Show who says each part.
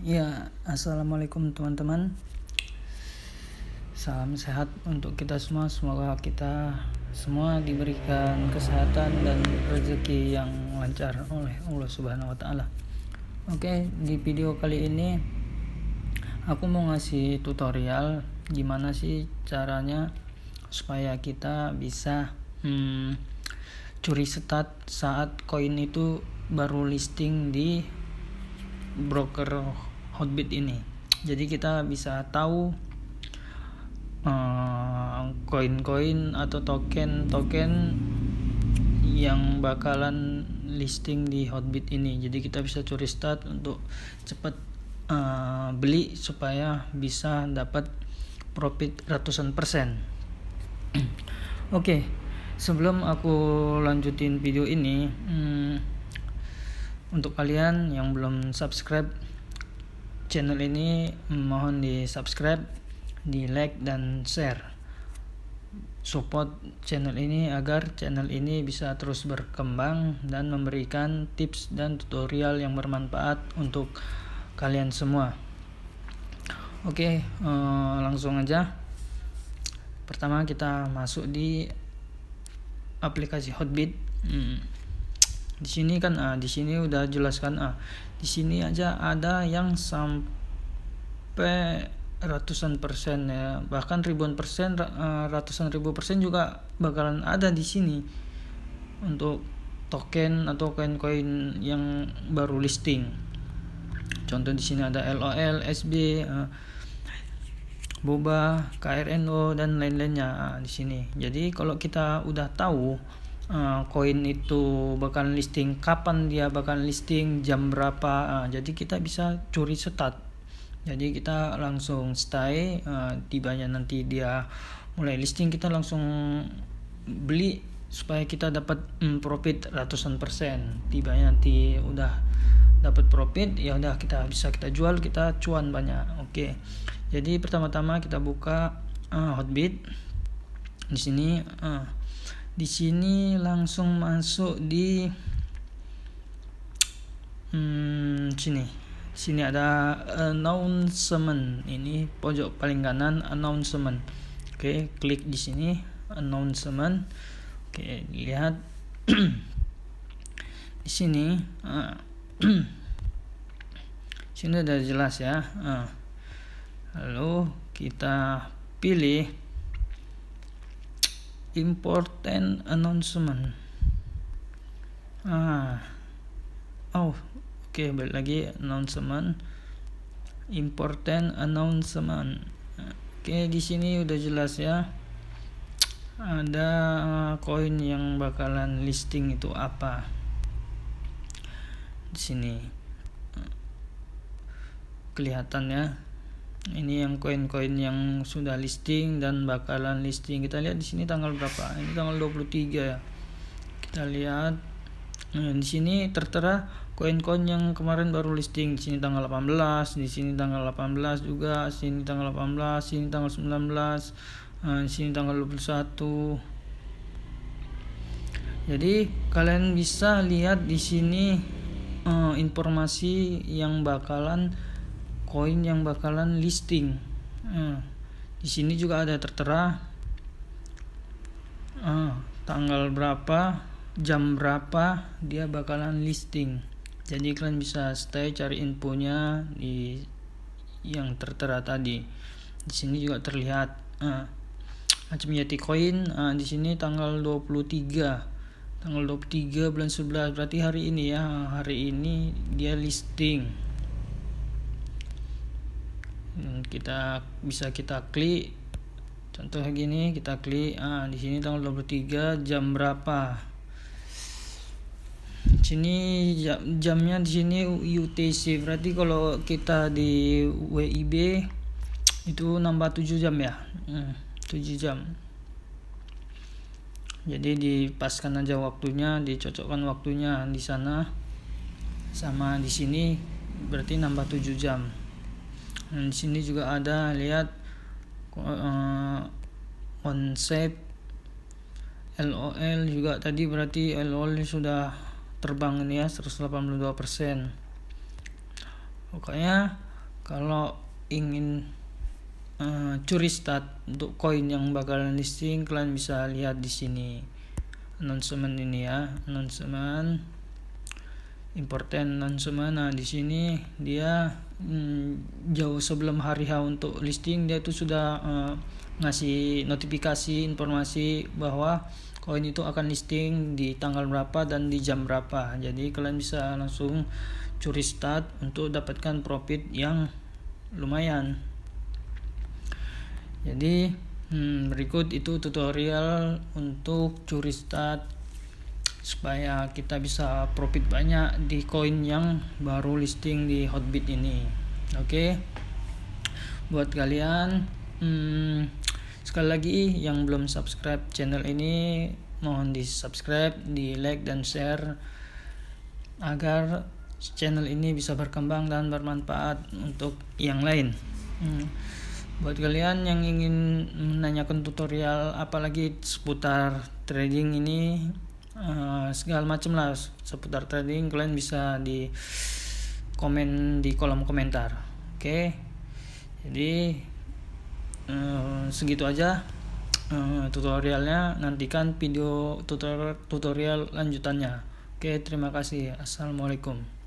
Speaker 1: Ya, assalamualaikum teman-teman. Salam sehat untuk kita semua. Semoga kita semua diberikan kesehatan dan rezeki yang lancar oleh Allah Subhanahu wa taala. Oke, di video kali ini aku mau ngasih tutorial gimana sih caranya supaya kita bisa hmm, curi setat saat koin itu baru listing di broker hotbit ini jadi kita bisa tahu eh, koin-koin uh, atau token-token yang bakalan listing di hotbit ini jadi kita bisa curi start untuk cepat uh, eh, beli supaya bisa dapat profit ratusan persen oke okay. sebelum aku lanjutin video ini hmm, untuk kalian yang belum subscribe channel ini mohon di subscribe, di like dan share. Support channel ini agar channel ini bisa terus berkembang dan memberikan tips dan tutorial yang bermanfaat untuk kalian semua. Oke, eh, langsung aja. Pertama kita masuk di aplikasi Hotbit. Hmm di sini kan ah di sini udah jelaskan ah di sini aja ada yang sampai ratusan persen ya bahkan ribuan persen ah, ratusan ribu persen juga bakalan ada di sini untuk token atau koin-koin yang baru listing contoh di sini ada LOL, SB, ah, boba, KRNO dan lain-lainnya ah, di sini. Jadi kalau kita udah tahu Eh, koin uh, itu bahkan listing kapan dia bahkan listing jam berapa uh, jadi kita bisa curi setat jadi kita langsung stay uh, tibanya nanti dia mulai listing kita langsung beli supaya kita dapat mm, profit ratusan persen tibanya nanti udah dapat profit ya udah kita bisa kita jual kita cuan banyak oke okay. jadi pertama-tama kita buka uh, hotbit di sini uh, di sini langsung masuk di hmm, sini sini ada announcement ini pojok paling kanan announcement oke okay, klik di sini announcement oke okay, lihat di sini uh, sini udah jelas ya uh, lalu kita pilih important announcement ah oh oke okay, balik lagi announcement important announcement oke okay, di sini udah jelas ya ada ah, koin yang bakalan listing itu apa di sini kelihatan ya ini yang koin-koin yang sudah listing dan bakalan listing kita lihat di sini tanggal berapa ini tanggal 23 ya kita lihat nah, di sini tertera koin-koin yang kemarin baru listing di sini tanggal 18 di sini tanggal 18 juga di sini tanggal 18 di sini tanggal 19 nah, di sini tanggal 21 jadi kalian bisa lihat di sini uh, informasi yang bakalan koin yang bakalan listing nah, di sini juga ada tertera ah, tanggal berapa jam berapa dia bakalan listing jadi kalian bisa stay cari infonya di yang tertera tadi di sini juga terlihat ah, Yeti koin. ah, di sini tanggal 23 tanggal 23 bulan 11 berarti hari ini ya hari ini dia listing Hmm, kita bisa kita klik contoh gini kita klik ah di sini tanggal 23 jam berapa sini jam, jamnya di sini UTC berarti kalau kita di WIB itu nambah 7 jam ya hmm, 7 jam jadi dipaskan aja waktunya dicocokkan waktunya di sana sama di sini berarti nambah 7 jam Nah, di sini juga ada lihat uh, eh, konsep LOL juga tadi berarti LOL sudah terbang ini ya 182%. Pokoknya kalau ingin uh, curi stat untuk koin yang bakalan listing kalian bisa lihat di sini announcement ini ya announcement important dan semana di sini dia mm, jauh sebelum hari H untuk listing dia itu sudah uh, ngasih notifikasi informasi bahwa koin itu akan listing di tanggal berapa dan di jam berapa jadi kalian bisa langsung curi start untuk dapatkan profit yang lumayan jadi hmm, berikut itu tutorial untuk curi start supaya kita bisa profit banyak di koin yang baru listing di hotbit ini oke okay? buat kalian hmm, sekali lagi yang belum subscribe channel ini mohon di subscribe di like dan share agar channel ini bisa berkembang dan bermanfaat untuk yang lain hmm. buat kalian yang ingin menanyakan tutorial apalagi seputar trading ini Eh, segala macam lah seputar trading kalian bisa di komen di kolom komentar oke okay? jadi uh, segitu aja uh, tutorialnya nantikan video tutorial tutorial lanjutannya oke okay, terima kasih assalamualaikum